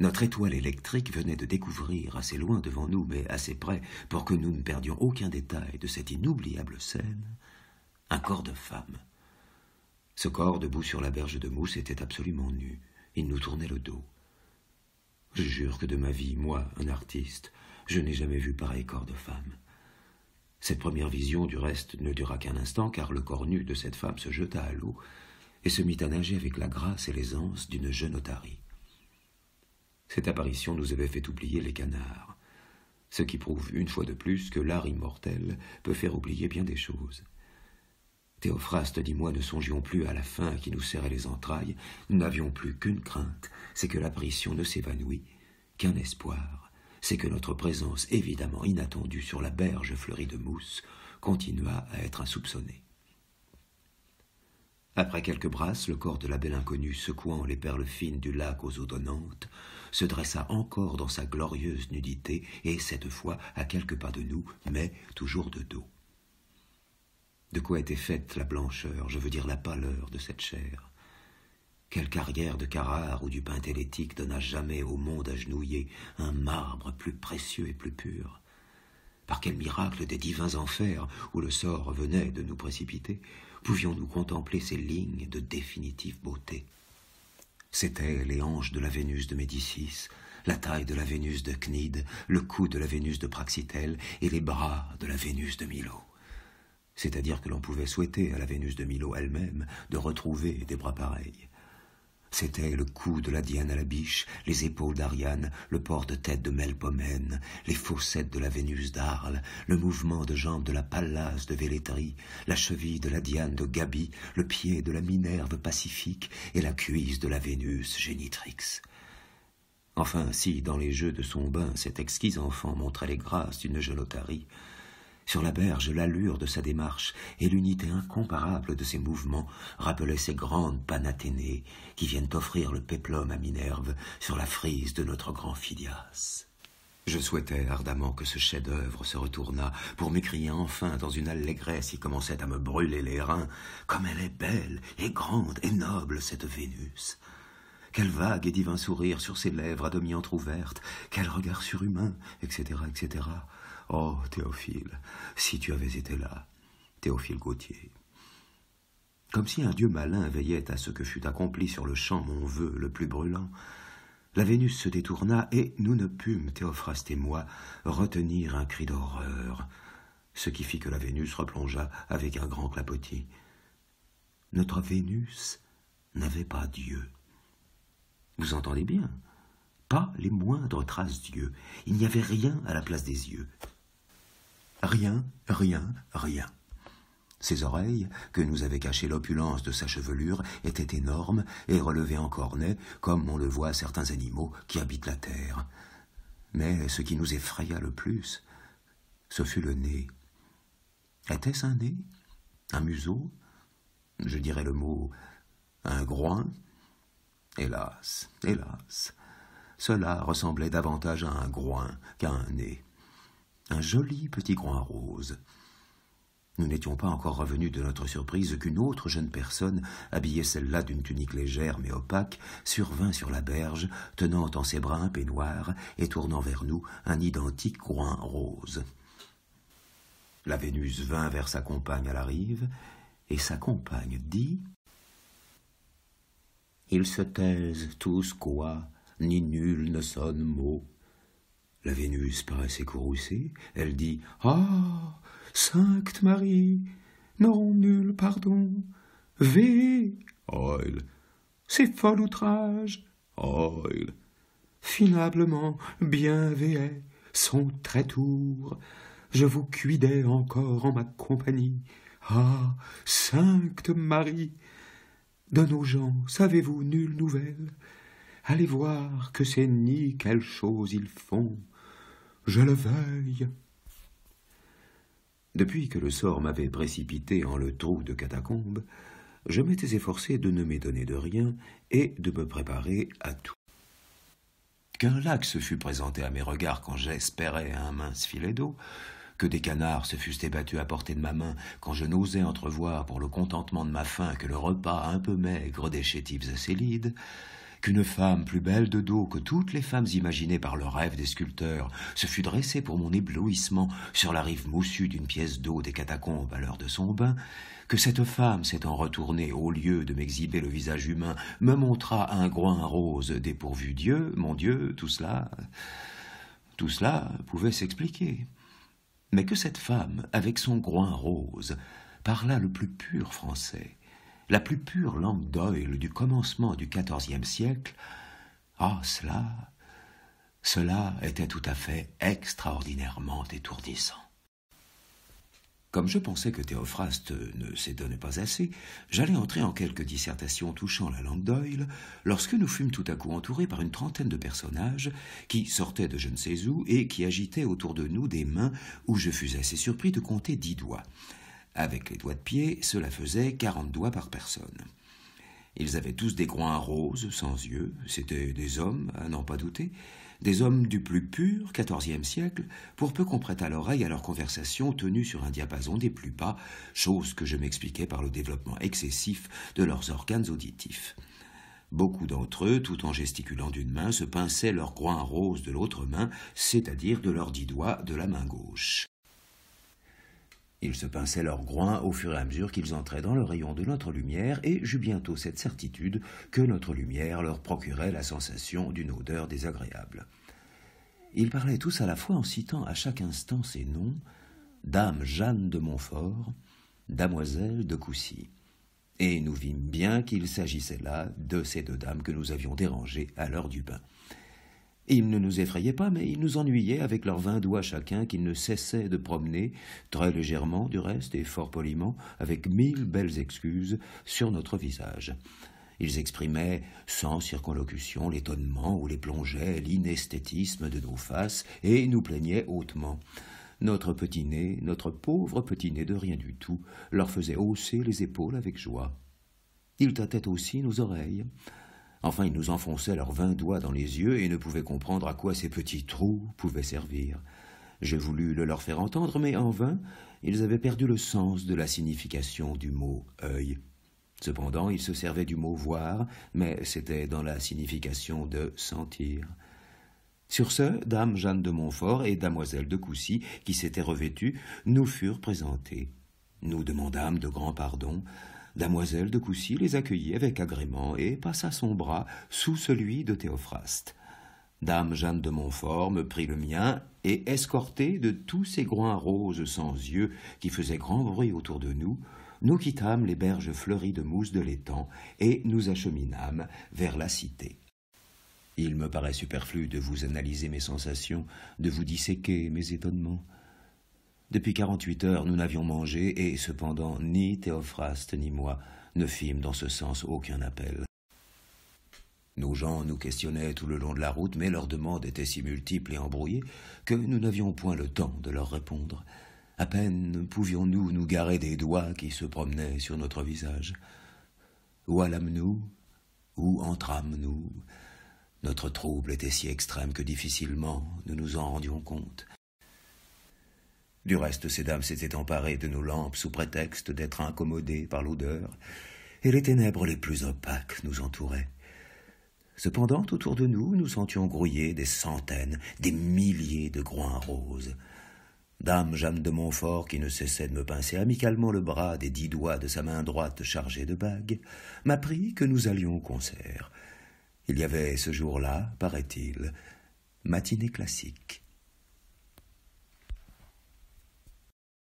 Notre étoile électrique venait de découvrir, assez loin devant nous, mais assez près, pour que nous ne perdions aucun détail de cette inoubliable scène, un corps de femme. Ce corps, debout sur la berge de mousse, était absolument nu. Il nous tournait le dos. Je jure que de ma vie, moi, un artiste, je n'ai jamais vu pareil corps de femme. Cette première vision, du reste, ne dura qu'un instant, car le corps nu de cette femme se jeta à l'eau et se mit à nager avec la grâce et l'aisance d'une jeune otarie. Cette apparition nous avait fait oublier les canards, ce qui prouve une fois de plus que l'art immortel peut faire oublier bien des choses. Théophraste, dis-moi, ne songions plus à la faim qui nous serrait les entrailles, nous n'avions plus qu'une crainte, c'est que l'apparition ne s'évanouit qu'un espoir, c'est que notre présence évidemment inattendue sur la berge fleurie de mousse continua à être insoupçonnée. Après quelques brasses, le corps de la belle inconnue, secouant les perles fines du lac aux eaux donnantes, se dressa encore dans sa glorieuse nudité, et cette fois à quelques pas de nous, mais toujours de dos. De quoi était faite la blancheur, je veux dire la pâleur de cette chair Quelle carrière de Carrare ou du Pintélétique donna jamais au monde agenouillé un marbre plus précieux et plus pur Par quel miracle des divins enfers où le sort venait de nous précipiter pouvions-nous contempler ces lignes de définitive beauté. C'étaient les hanches de la Vénus de Médicis, la taille de la Vénus de Cnide, le cou de la Vénus de Praxitèle et les bras de la Vénus de Milo. C'est-à-dire que l'on pouvait souhaiter à la Vénus de Milo elle-même de retrouver des bras pareils. C'était le cou de la Diane à la biche, les épaules d'Ariane, le port de tête de Melpomène, les fossettes de la Vénus d'Arles, le mouvement de jambe de la Pallas de Velletri, la cheville de la Diane de Gabi, le pied de la Minerve pacifique et la cuisse de la Vénus génitrix. Enfin, si, dans les jeux de son bain, cette exquise enfant montrait les grâces d'une jeune otarie, sur la berge, l'allure de sa démarche et l'unité incomparable de ses mouvements rappelaient ces grandes panathénées qui viennent offrir le péplum à Minerve sur la frise de notre grand Phidias. Je souhaitais ardemment que ce chef-d'œuvre se retournât pour m'écrier enfin dans une allégresse qui commençait à me brûler les reins Comme elle est belle et grande et noble, cette Vénus! Quel vague et divin sourire sur ses lèvres à demi entr'ouvertes, quel regard surhumain, etc., etc. Oh, Théophile, si tu avais été là, Théophile Gautier. Comme si un dieu malin veillait à ce que fût accompli sur le champ mon vœu le plus brûlant, la Vénus se détourna et nous ne pûmes, Théophraste et moi, retenir un cri d'horreur, ce qui fit que la Vénus replongea avec un grand clapotis. Notre Vénus n'avait pas Dieu vous entendez bien, pas les moindres traces d'yeux. Il n'y avait rien à la place des yeux. Rien, rien, rien. Ses oreilles, que nous avait cachées l'opulence de sa chevelure, étaient énormes et relevées en cornets, comme on le voit à certains animaux qui habitent la terre. Mais ce qui nous effraya le plus, ce fut le nez. Était-ce un nez Un museau Je dirais le mot un groin Hélas, hélas, cela ressemblait davantage à un groin qu'à un nez. Un joli petit groin rose. Nous n'étions pas encore revenus de notre surprise qu'une autre jeune personne, habillée celle-là d'une tunique légère mais opaque, survint sur la berge, tenant en ses bras un peignoir et tournant vers nous un identique groin rose. La Vénus vint vers sa compagne à la rive, et sa compagne dit ils se taisent tous quoi, ni nul ne sonne mot. La Vénus paraissait courroucée, elle dit Ah, Sainte Marie, non, nul pardon, V, oil, c'est fol outrage, oil, finablement bien sont son tour. je vous cuidais encore en ma compagnie, ah, Sainte Marie, Donne aux gens, savez-vous, nulle nouvelle Allez voir que c'est ni quelle chose ils font, je le veuille. Depuis que le sort m'avait précipité en le trou de catacombe, je m'étais efforcé de ne m'étonner de rien et de me préparer à tout. Qu'un lac se fût présenté à mes regards quand j'espérais un mince filet d'eau, que des canards se fussent ébattus à portée de ma main, quand je n'osais entrevoir pour le contentement de ma faim que le repas un peu maigre des chétifs acélides, qu'une femme plus belle de dos que toutes les femmes imaginées par le rêve des sculpteurs se fût dressée pour mon éblouissement sur la rive moussue d'une pièce d'eau des catacombes à l'heure de son bain, que cette femme s'étant retournée au lieu de m'exhiber le visage humain me montra un groin rose dépourvu d'yeux, mon Dieu, tout cela, tout cela pouvait s'expliquer mais que cette femme, avec son groin rose, parla le plus pur français, la plus pure langue d'oil du commencement du XIVe siècle, ah cela, cela était tout à fait extraordinairement étourdissant. Comme je pensais que Théophraste ne s'étonnait pas assez, j'allais entrer en quelques dissertations touchant la langue d'Oyle, lorsque nous fûmes tout à coup entourés par une trentaine de personnages qui sortaient de je ne sais où et qui agitaient autour de nous des mains où je fus assez surpris de compter dix doigts. Avec les doigts de pied, cela faisait quarante doigts par personne. Ils avaient tous des groins roses, sans yeux, c'étaient des hommes, à n'en pas douter, des hommes du plus pur quatorzième siècle, pour peu qu'on prête à l'oreille à leur conversation tenue sur un diapason des plus bas, chose que je m'expliquais par le développement excessif de leurs organes auditifs. Beaucoup d'entre eux, tout en gesticulant d'une main, se pinçaient leurs groins roses de l'autre main, c'est-à-dire de leurs dix doigts de la main gauche. Ils se pinçaient leurs groins au fur et à mesure qu'ils entraient dans le rayon de notre lumière, et j'eus bientôt cette certitude que notre lumière leur procurait la sensation d'une odeur désagréable. Ils parlaient tous à la fois en citant à chaque instant ces noms, Dame Jeanne de Montfort, Damoiselle de Coucy. Et nous vîmes bien qu'il s'agissait là de ces deux dames que nous avions dérangées à l'heure du bain. Ils ne nous effrayaient pas, mais ils nous ennuyaient avec leurs vingt doigts chacun qu'ils ne cessaient de promener, très légèrement du reste et fort poliment, avec mille belles excuses, sur notre visage. Ils exprimaient sans circonlocution l'étonnement ou les plongeaient l'inesthétisme de nos faces et nous plaignaient hautement. Notre petit nez, notre pauvre petit nez de rien du tout, leur faisait hausser les épaules avec joie. Ils tâtaient aussi nos oreilles. Enfin, ils nous enfonçaient leurs vingt doigts dans les yeux et ne pouvaient comprendre à quoi ces petits trous pouvaient servir. J'ai voulu le leur faire entendre, mais en vain, ils avaient perdu le sens de la signification du mot œil. Cependant, ils se servaient du mot voir, mais c'était dans la signification de sentir. Sur ce, dame Jeanne de Montfort et damoiselle de Coucy, qui s'étaient revêtues, nous furent présentées. Nous demandâmes de grands pardons, Damoiselle de Coucy les accueillit avec agrément et passa son bras sous celui de Théophraste. Dame Jeanne de Montfort me prit le mien et, escortée de tous ces groins roses sans yeux qui faisaient grand bruit autour de nous, nous quittâmes les berges fleuries de mousse de l'étang et nous acheminâmes vers la cité. Il me paraît superflu de vous analyser mes sensations, de vous disséquer mes étonnements. Depuis quarante-huit heures, nous n'avions mangé, et cependant, ni Théophraste ni moi ne fîmes dans ce sens aucun appel. Nos gens nous questionnaient tout le long de la route, mais leurs demandes étaient si multiples et embrouillées que nous n'avions point le temps de leur répondre. À peine pouvions-nous nous garer des doigts qui se promenaient sur notre visage. Où allâmes-nous Où entrâmes-nous Notre trouble était si extrême que difficilement nous nous en rendions compte. Du reste, ces dames s'étaient emparées de nos lampes sous prétexte d'être incommodées par l'odeur, et les ténèbres les plus opaques nous entouraient. Cependant, autour de nous, nous sentions grouiller des centaines, des milliers de groins roses. Dame Jeanne de Montfort, qui ne cessait de me pincer amicalement le bras des dix doigts de sa main droite chargée de bagues, m'apprit que nous allions au concert. Il y avait ce jour-là, paraît-il, matinée classique.